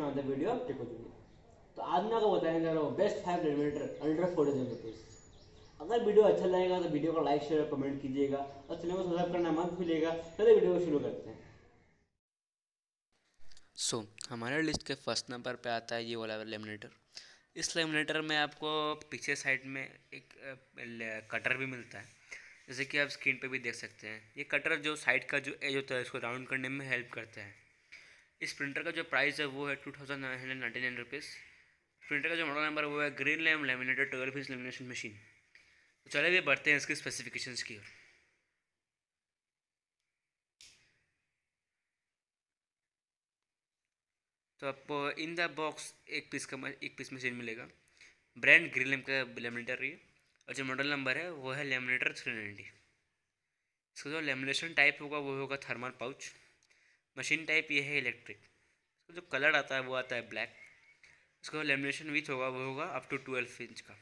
another video of trichotomy. तो आज मैं आपको जा रहा हूँ बेस्ट फाइव रेडिमेटर अंडर फोटोजेमेटर्स अगर वीडियो अच्छा लगेगा तो वीडियो को लाइक शेयर कमेंट कीजिएगा और चैनल को सब्सक्राइब करना मत भूलिएगा चलिए वीडियो को शुरू करते हैं सो so, हमारे लिस्ट के फर्स्ट नंबर पे आता है ये वाला लेमिनेटर इस लेमिनेटर में आपको पीछे साइड में एक कटर भी मिलता है जैसे कि आप स्क्रीन पे भी देख सकते हैं ये कटर जो साइड का जो एज होता है उसको राउंड करने में हेल्प करता है इस प्रिंटर का जो प्राइस है वो है two thousand nine hundred ninety nine rupees printer का जो मॉडल नंबर है वो है Green Lam laminated twelve inch lamination machine तो चले भी बढ़ते हैं इसके स्पेसिफिकेशन की ओर तो आपको इन द बॉक्स एक पीस का एक पीस मशीन मिलेगा ब्रांड ग्रीन लैम का लेमिनेटर ये और जो मॉडल नंबर है वो है लेमिनेटर थ्री नाइन्टी इसका जो लेमिनेशन टाइप होगा वो होगा थर्मल पाउच मशीन टाइप ये है इलेक्ट्रिक इसको जो कलर आता है वो आता है ब्लैक इसका लेमिनेशन विथ होगा वो होगा अप टू ट्वेल्व इंच का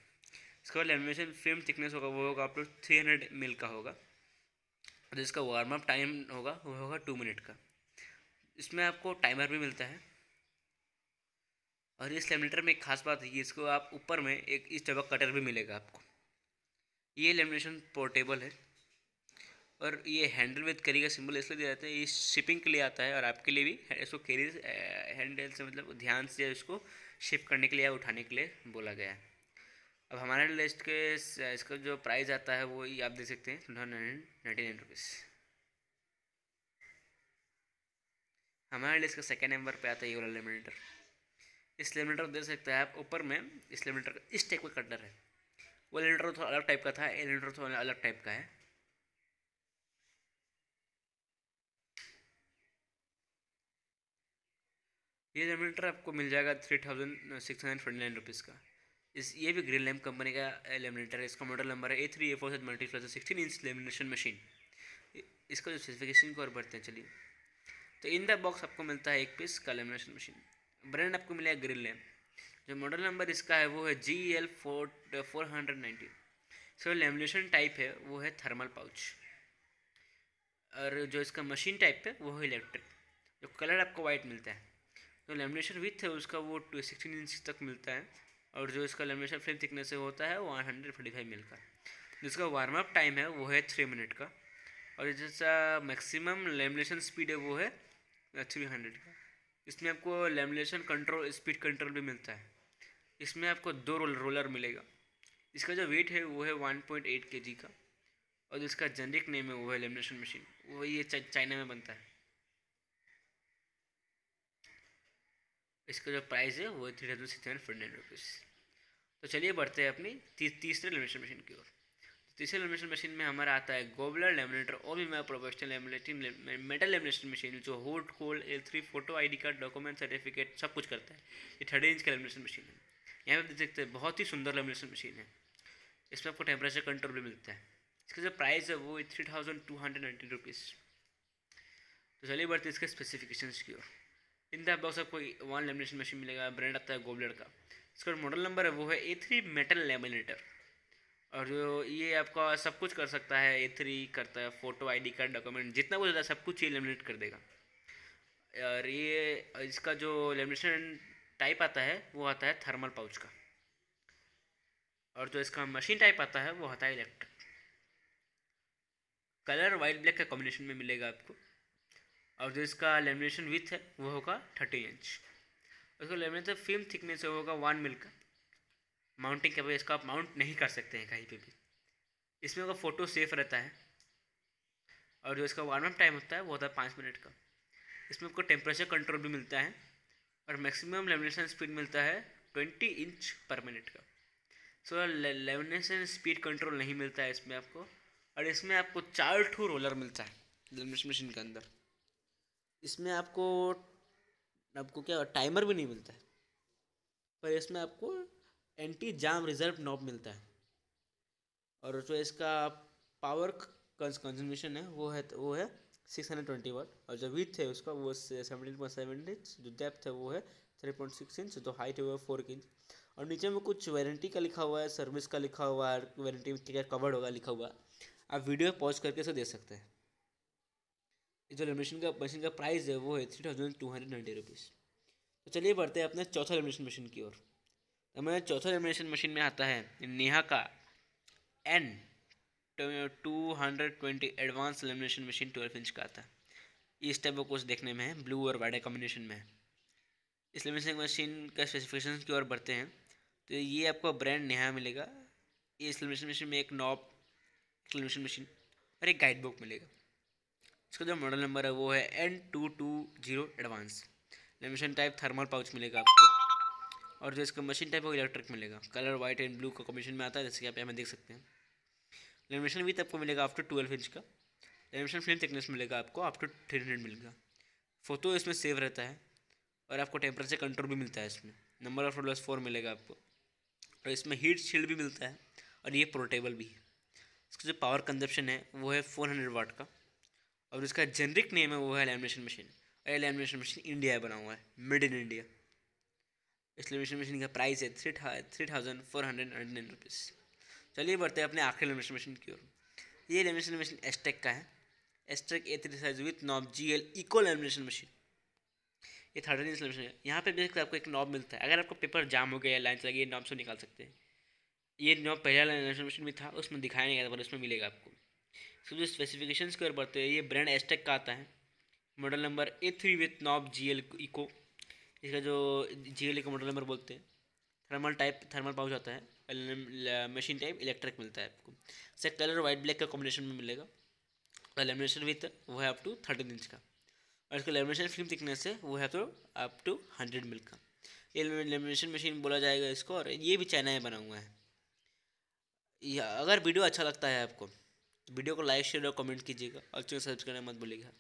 इसका लेमिनेशन फ्रेम थिकनेस होगा वो होगा up to three hundred mil का होगा और जिसका वार्म अप टाइम होगा वो होगा टू मिनट का इसमें आपको टाइमर भी मिलता है और इस लेमिनेटर में एक खास बात है कि इसको आप ऊपर में एक इस टाइप कटर भी मिलेगा आपको ये लेमिनेशन पोर्टेबल है और ये हैंडल विद कैरी का सिंबल इसलिए दिया जाता है ये शिपिंग के लिए आता है और आपके लिए भी इसको कैरी हैंडल से मतलब ध्यान से इसको शिप करने के लिए या उठाने के लिए बोला गया है अब हमारे लिस्ट के इसका जो प्राइस आता है वो ये आप देख सकते हैं नाइन्टी नाइन रुपीज़ हमारे लिस्ट का सेकेंड नंबर पर आता है ये वाला लेमिनेटर इस लेमिनेटर को देख सकते हैं आप ऊपर में इस लेमिनेटर इस टाइप का कटर है वो लेमिनेटर थोड़ा तो अलग टाइप का था ये लेमिनेटर थोड़ा तो अलग टाइप का है ये जनरेटर आपको मिल जाएगा three thousand six hundred forty nine rupees का इस ये भी ग्रीन लैम्प कंपनी का लेमिनेटर है इसका मॉडल नंबर है A three A four set मल्टीफ्लेजर सिक्सटीन इंच लेमिनेशन मशीन इसका जो स्पेसिफिकेशन की ओर बढ़ते हैं चलिए तो इन द बॉक्स आपको मिलता है एक पीस का लेमिनेशन मशीन ब्रांड आपको मिलेगा ग्रीन लैम्प जो मॉडल नंबर इसका है वो है G L four four hundred ninety lamination type है वो है थर्मल पाउच और जो इसका मशीन टाइप है वो है इलेक्ट्रिक जो कलर आपको वाइट मिलता है जो लेमिनेशन विथ है उसका वो सिक्सटीन इंच तक मिलता है और जो इसका लेमिनेशन फ्रेम थिकनेस से होता है वो one hundred forty five mil का जिसका वार्म अप टाइम है वो है थ्री मिनट का और जैसा मैक्सिमम लेमिनेशन स्पीड है वो है थ्री uh, हंड्रेड का इसमें आपको लेमिनेशन कंट्रोल स्पीड कंट्रोल भी मिलता है इसमें आपको दो रोल रोलर मिलेगा इसका जो वेट है वो है वन पॉइंट एट के जी का और जिसका जेनरिक नेम है वो है लेमिनेशन मशीन वो ये चाइना में बनता है इसका जो प्राइस है वो three thousand six hundred forty nine rupees तो चलिए बढ़ते हैं अपनी ती, तीसरे लेमिनेशन मशीन की ओर तो तीसरे लेमिनेशन मशीन में हमारा आता है गोबलर लेमिनेटर और भी मैं professional laminating metal lamination machine जो hot hole L three photo D card document certificate सब कुछ करता है ये थर्टी इंच का लेमिनेशन मशीन है यहाँ पर देख सकते हैं बहुत ही सुंदर लेमिनेशन मशीन है इसमें आपको टेम्परेचर कंट्रोल भी मिलता है इसका जो प्राइस है वो three thousand two hundred ninety rupees तो चलिए बढ़ते हैं इसके स्पेसिफिकेशंस की ओर इन द बॉक्स आपको वन लेमिनेशन मशीन मिलेगा ब्रांड आता है गोबलेट का इसका मॉडल नंबर है वो है ए थ्री मेटल लेमिनेटर और जो ये आपका सब कुछ कर सकता है ए थ्री करता है फ़ोटो आईडी कार्ड डॉक्यूमेंट जितना कुछ होता है सब कुछ ये लेमिनेट कर देगा और ये इसका जो लेमिनेशन टाइप आता है वो आता है थर्मल पाउच का और जो इसका मशीन टाइप आता है वो आता है इलेक्ट्रिक कलर वाइट ब्लैक का कॉम्बिनेशन में मिलेगा आपको और जो इसका लेमिनेशन विथ है वो होगा थर्टी इंच उसका लेमिनेशन फिल्म थिकनेस होगा वन मिल का माउंटिंग के इसका आप माउंट नहीं कर सकते हैं कहीं पे भी इसमें होगा फ़ोटो सेफ रहता है और जो इसका वार्म टाइम होता है वो होता है पाँच मिनट का इसमें आपको टेम्परेचर कंट्रोल भी मिलता है और मैक्सिमम लेमिनेशन स्पीड मिलता है ट्वेंटी इंच पर मिनट का so so, lamination speed control नहीं मिलता है इसमें आपको और इसमें आपको चार ठू रोलर मिलता है लेमिनेशन मशीन के अंदर इसमें आपको आपको क्या टाइमर भी नहीं मिलता है पर इसमें आपको एंटी जाम रिजर्व नॉब मिलता है और जो इसका पावर कंजर्वेशन है वो है वो है सिक्स हंड्रेड ट्वेंटी वाट और जो विथ है उसका वो सेवनटीन पॉइंट सेवन इंच जो डेप्थ है वो है थ्री पॉइंट सिक्स इंच जो हाइट है वो है फोर इंच और नीचे में कुछ वारंटी का लिखा हुआ है सर्विस का लिखा हुआ है वारंटी में क्या कवर्ड होगा लिखा हुआ आप वीडियो पॉज करके इसे दे सकते हैं जो लेमिनेशन का मशीन का प्राइस है वो है three thousand two hundred ninety rupees तो चलिए बढ़ते हैं अपने चौथा लेमिनेशन मशीन की ओर तो हमारे चौथा लेमिनेशन मशीन में आता है नेहा का N two hundred twenty advance lamination machine twelve inch का आता है इस टाइप का कुछ देखने में है ब्लू और वाइट कॉम्बिनेशन में है इस लेमिनेशन मशीन का स्पेसिफिकेशन की ओर बढ़ते हैं तो ये आपको ब्रांड नेहा मिलेगा इस लेमिनेशन मशीन में एक नॉब लेमिनेशन मशीन और एक गाइड बुक मिलेगा इसका जो मॉडल नंबर है वो है N two two zero advance lamination type thermal pouch मिलेगा आपको और जो इसका मशीन टाइप वो इलेक्ट्रिक मिलेगा कलर व्हाइट एंड ब्लू का कॉम्बिनेशन में आता है जैसे कि आप यहाँ देख सकते हैं लेमिनेशन भी आपको मिलेगा आफ्टर ट्वेल्व इंच का लेमिनेशन फिल्म थिकनेस मिलेगा आपको आफ्टर थ्री हंड्रेड मिलेगा फ़ोटो इसमें सेव रहता है और आपको टेम्परेचर कंट्रोल भी मिलता है इसमें नंबर ऑफ रोलर्स फोर मिलेगा आपको और इसमें हीट शील्ड भी मिलता है और ये पोर्टेबल भी है इसका जो पावर कंजप्शन है वो है फोर हंड्रेड वाट का और उसका जेनरिक नेम है वो है लेमिनेशन मशीन और ये लेमिनेशन मशीन इंडिया बना हुआ है मेड इन इंडिया इस लेमिनेशन मशीन का प्राइस है three three thousand four hundred ninety nine rupees चलिए बढ़ते हैं अपने आखिरी लेमिनेशन मशीन की ओर ये लेमिनेशन मशीन एस्टेक का है Astek A three size with knob G L eco lamination machine ये थर्टीन इंच लेमिनेशन यहाँ पर बेसिक आपको एक नॉब मिलता है अगर आपको पेपर जाम हो गया या लाइन चला गई ये नॉब से निकाल सकते हैं ये नॉब पहला लेमिनेशन मशीन में था उसमें दिखाया नहीं गया था पर उसमें मिलेगा आपको सब जो स्पेसिफिकेशन की ओर बढ़ते हैं ये ब्रांड एस्टेक का आता है model number A three with knob G L eco इसका जो G L eco model number बोलते हैं थर्मल टाइप थर्मल पाउच आता है मशीन टाइप इलेक्ट्रिक मिलता है आपको इसका कलर वाइट ब्लैक का कॉम्बिनेशन में मिलेगा और लेमिनेशन विथ वो है अप टू थर्टीन इंच का और इसका लेमिनेशन फिल्म थिकनेस है वो है तो अप टू हंड्रेड मिल का ये लेमिनेशन मशीन बोला जाएगा इसको और ये भी चाइना में बना हुआ है अगर वीडियो अच्छा लगता है आपको वीडियो को लाइक शेयर और कमेंट कीजिएगा और चैनल सब्सक्राइब मत भूलिएगा